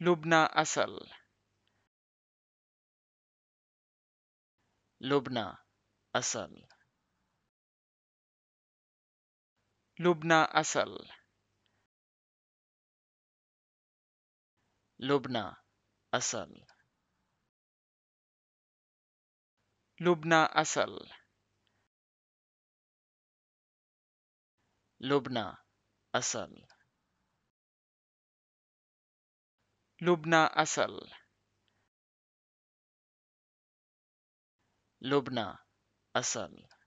لبنى عسل لبنى عسل لبنى عسل لبنى عسل لبنى عسل لبنى عسل لبنى عسل لبنى عسل